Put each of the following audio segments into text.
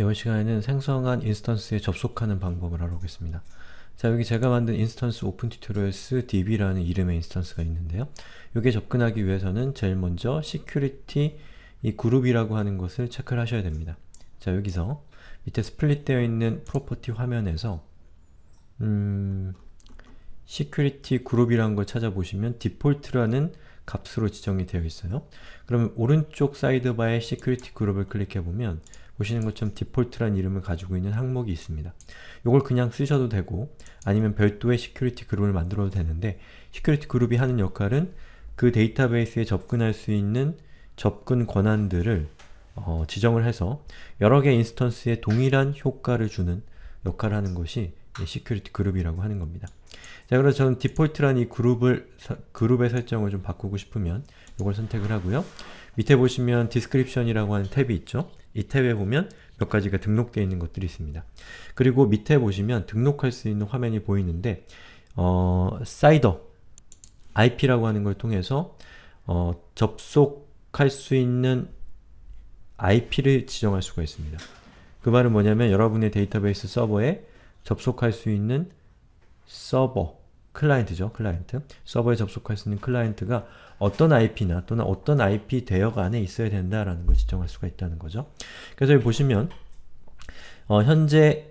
이번 시간에는 생성한 인스턴스에 접속하는 방법을 알아보겠습니다. 자 여기 제가 만든 인스턴스 오픈 튜토리얼스 db라는 이름의 인스턴스가 있는데요. 여기에 접근하기 위해서는 제일 먼저 security 이 그룹이라고 하는 것을 체크를 하셔야 됩니다. 자 여기서 밑에 스플릿되어 있는 프로퍼티 화면에서 음... security 그룹이라는 걸 찾아보시면 디폴트라는 값으로 지정이 되어 있어요. 그러면 오른쪽 사이드바의 security 그룹을 클릭해보면 보시는 것처럼 디폴트란 이름을 가지고 있는 항목이 있습니다. 이걸 그냥 쓰셔도 되고 아니면 별도의 시큐리티 그룹을 만들어도 되는데 시큐리티 그룹이 하는 역할은 그 데이터베이스에 접근할 수 있는 접근 권한들을 어, 지정을 해서 여러 개 인스턴스에 동일한 효과를 주는 역할을 하는 것이 시큐리티 그룹이라고 하는 겁니다. 자, 그래서 저는 디폴트란 이 그룹을, 서, 그룹의 설정을 좀 바꾸고 싶으면 이걸 선택을 하고요. 밑에 보시면 d e s c r i p t i o n 이라고 하는 탭이 있죠? 이 탭에 보면 몇 가지가 등록되어 있는 것들이 있습니다. 그리고 밑에 보시면 등록할 수 있는 화면이 보이는데 어, 사이더, IP라고 하는 걸 통해서 어, 접속할 수 있는 IP를 지정할 수가 있습니다. 그 말은 뭐냐면 여러분의 데이터베이스 서버에 접속할 수 있는 서버 클라이언트죠. 클라이언트. 서버에 접속할 수 있는 클라이언트가 어떤 IP나 또는 어떤 IP 대역 안에 있어야 된다라는 걸 지정할 수가 있다는 거죠. 그래서 여기 보시면 어, 현재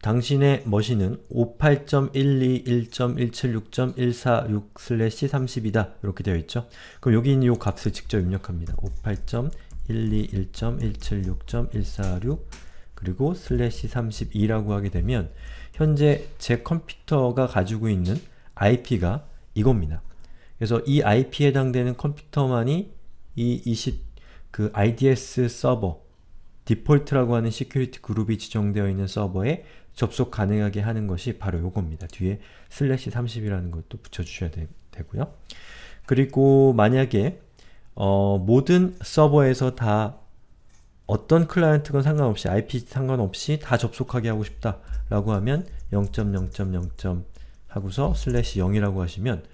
당신의 머신은 58.121.176.146/32이다. 이렇게 되어 있죠. 그럼 여기 있는 이 값을 직접 입력합니다. 58.121.176.146 그리고 슬래시 32라고 하게 되면 현재 제 컴퓨터가 가지고 있는 IP가 이겁니다. 그래서 이 IP에 해당되는 컴퓨터만이 이 20, 그 IDS 서버, 디폴트라고 하는 시큐리티 그룹이 지정되어 있는 서버에 접속 가능하게 하는 것이 바로 요겁니다. 뒤에 슬래시 30이라는 것도 붙여주셔야 되, 고요 그리고 만약에 어, 모든 서버에서 다 어떤 클라이언트건 상관없이 IP 상관없이 다 접속하게 하고 싶다 라고 하면 0.0.0. 하고서 슬래시 0이라고 하시면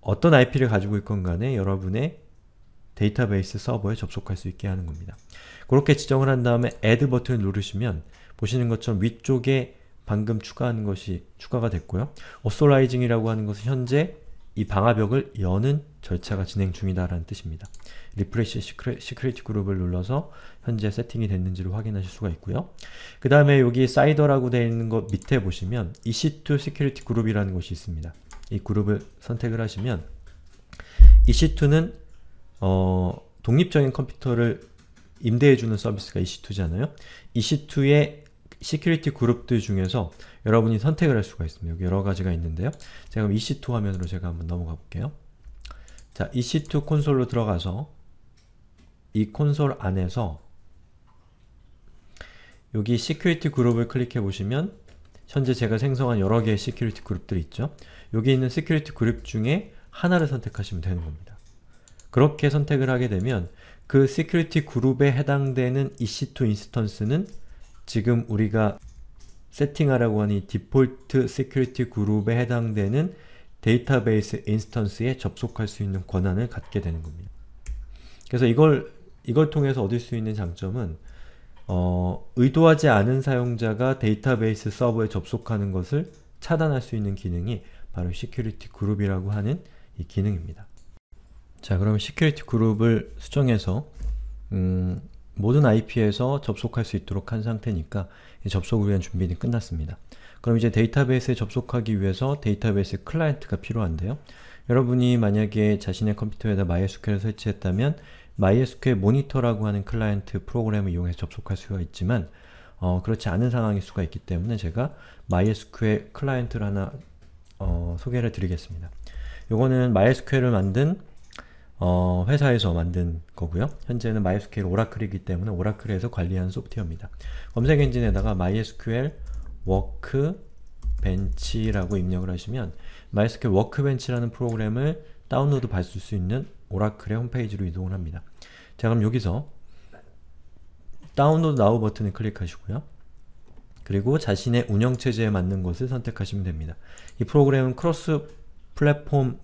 어떤 IP를 가지고 있건 간에 여러분의 데이터베이스 서버에 접속할 수 있게 하는 겁니다. 그렇게 지정을 한 다음에 Add 버튼을 누르시면 보시는 것처럼 위쪽에 방금 추가하는 것이 추가가 됐고요. 어소라이징이라고 하는 것은 현재 이 방화벽을 여는 절차가 진행 중이다라는 뜻입니다. 리프레시 시크릿, 그룹을 눌러서 현재 세팅이 됐는지를 확인하실 수가 있고요. 그 다음에 여기 사이더라고 되어 있는 것 밑에 보시면 EC2 시큐리 그룹이라는 것이 있습니다. 이 그룹을 선택을 하시면 EC2는 어, 독립적인 컴퓨터를 임대해주는 서비스가 EC2잖아요. EC2의 시큐리티 그룹들 중에서 여러분이 선택을 할 수가 있습니다. 여러 가지가 있는데요. 제가 EC2 화면으로 제가 한번 넘어가 볼게요. 자, EC2 콘솔로 들어가서 이 콘솔 안에서 여기 시큐리티 그룹을 클릭해 보시면 현재 제가 생성한 여러 개의 시큐리티 그룹들이 있죠. 여기 있는 시큐리티 그룹 중에 하나를 선택하시면 되는 겁니다. 그렇게 선택을 하게 되면 그 시큐리티 그룹에 해당되는 EC2 인스턴스는 지금 우리가 세팅하라고 하는 디폴트 시큐리티 그룹에 해당되는 데이터베이스 인스턴스에 접속할 수 있는 권한을 갖게 되는 겁니다. 그래서 이걸 이걸 통해서 얻을 수 있는 장점은 어, 의도하지 않은 사용자가 데이터베이스 서버에 접속하는 것을 차단할 수 있는 기능이 바로 시큐리티 그룹이라고 하는 이 기능입니다. 자 그럼 시큐리티 그룹을 수정해서 음, 모든 IP에서 접속할 수 있도록 한 상태니까 접속을 위한 준비는 끝났습니다. 그럼 이제 데이터베이스에 접속하기 위해서 데이터베이스 클라이언트가 필요한데요. 여러분이 만약에 자신의 컴퓨터에다 MySQL을 설치했다면 MySQL 모니터라고 하는 클라이언트 프로그램을 이용해서 접속할 수가 있지만 어, 그렇지 않은 상황일 수가 있기 때문에 제가 MySQL 클라이언트를 하나 어, 소개를 드리겠습니다. 요거는 MySQL을 만든 어, 회사에서 만든 거고요. 현재는 MySQL 오라클이기 때문에 오라클에서 관리하는 소프트웨어입니다. 검색 엔진에다가 MySQL 워크벤치라고 입력을 하시면 MySQL 워크벤치라는 프로그램을 다운로드 받을 수 있는 오라클의 홈페이지로 이동을 합니다. 자 그럼 여기서 다운로드 나우 버튼을 클릭하시고요. 그리고 자신의 운영체제에 맞는 것을 선택하시면 됩니다. 이 프로그램은 크로스 플랫폼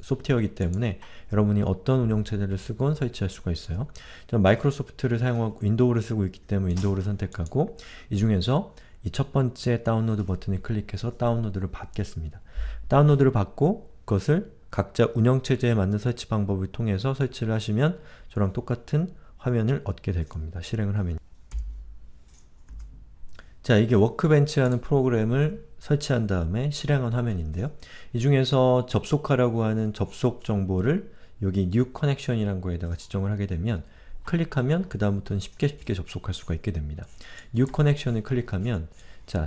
소프트웨어이기 때문에 여러분이 어떤 운영체제를 쓰건 설치할 수가 있어요. 저는 마이크로소프트를 사용하고 윈도우를 쓰고 있기 때문에 윈도우를 선택하고 이 중에서 이첫 번째 다운로드 버튼을 클릭해서 다운로드를 받겠습니다. 다운로드를 받고 그것을 각자 운영체제에 맞는 설치 방법을 통해서 설치를 하시면 저랑 똑같은 화면을 얻게 될 겁니다. 실행을 하면 자 이게 워크벤치라는 프로그램을 설치한 다음에 실행한 화면인데요. 이 중에서 접속하라고 하는 접속 정보를 여기 new connection이란 거에다가 지정을 하게 되면 클릭하면 그 다음부터는 쉽게 쉽게 접속할 수가 있게 됩니다. New Connection을 클릭하면 자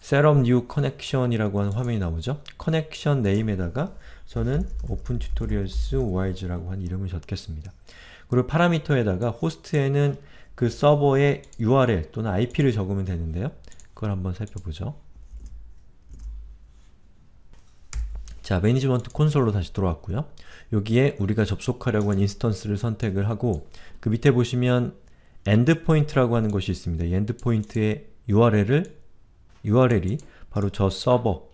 Setup New Connection이라고 하는 화면이 나오죠? 커넥션 네임에다가 저는 Open Tutorials ORG라고 한 이름을 적겠습니다. 그리고 파라미터에다가 호스트에는 그 서버의 URL 또는 IP를 적으면 되는데요. 그걸 한번 살펴보죠. 자, 매니지먼트 콘솔로 다시 들어왔고요 여기에 우리가 접속하려고 한 인스턴스를 선택을 하고 그 밑에 보시면 엔드포인트라고 하는 것이 있습니다. 이 엔드포인트의 URL을 URL이 바로 저 서버,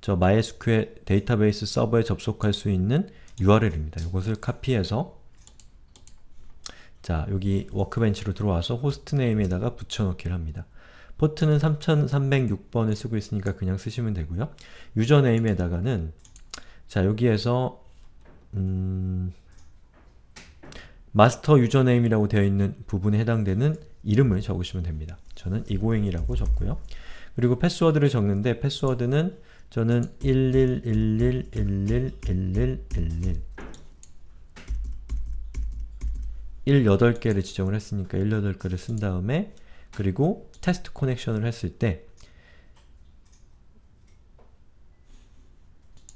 저 MySQL 데이터베이스 서버에 접속할 수 있는 URL입니다. 이것을 카피해서 자, 여기 워크벤치로 들어와서 호스트네임에다가 붙여넣기를 합니다. 포트는 3306번을 쓰고 있으니까 그냥 쓰시면 되고요. 유저네임에다가는 자 여기에서 음, 마스터 유저네임이라고 되어 있는 부분에 해당되는 이름을 적으시면 됩니다. 저는 이고잉이라고 적고요. 그리고 패스워드를 적는데 패스워드는 저는 1111111111 18개를 지정을 했으니까 18개를 쓴 다음에 그리고 테스트 커넥션을 했을 때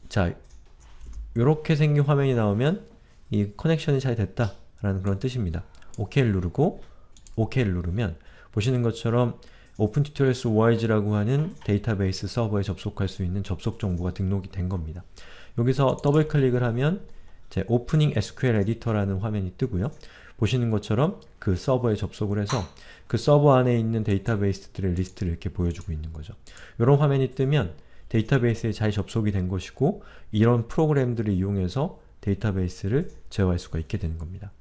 자, 이렇게 생긴 화면이 나오면 이 커넥션이 잘 됐다 라는 그런 뜻입니다. OK를 누르고 OK를 누르면 보시는 것처럼 오픈 튜토리얼스 ORG라고 하는 데이터베이스 서버에 접속할 수 있는 접속 정보가 등록이 된 겁니다. 여기서 더블 클릭을 하면 제 Opening SQL e d i t o r 라는 화면이 뜨고요. 보시는 것처럼 그 서버에 접속을 해서 그 서버 안에 있는 데이터베이스들의 리스트를 이렇게 보여주고 있는 거죠. 이런 화면이 뜨면 데이터베이스에 잘 접속이 된 것이고 이런 프로그램들을 이용해서 데이터베이스를 제어할 수가 있게 되는 겁니다.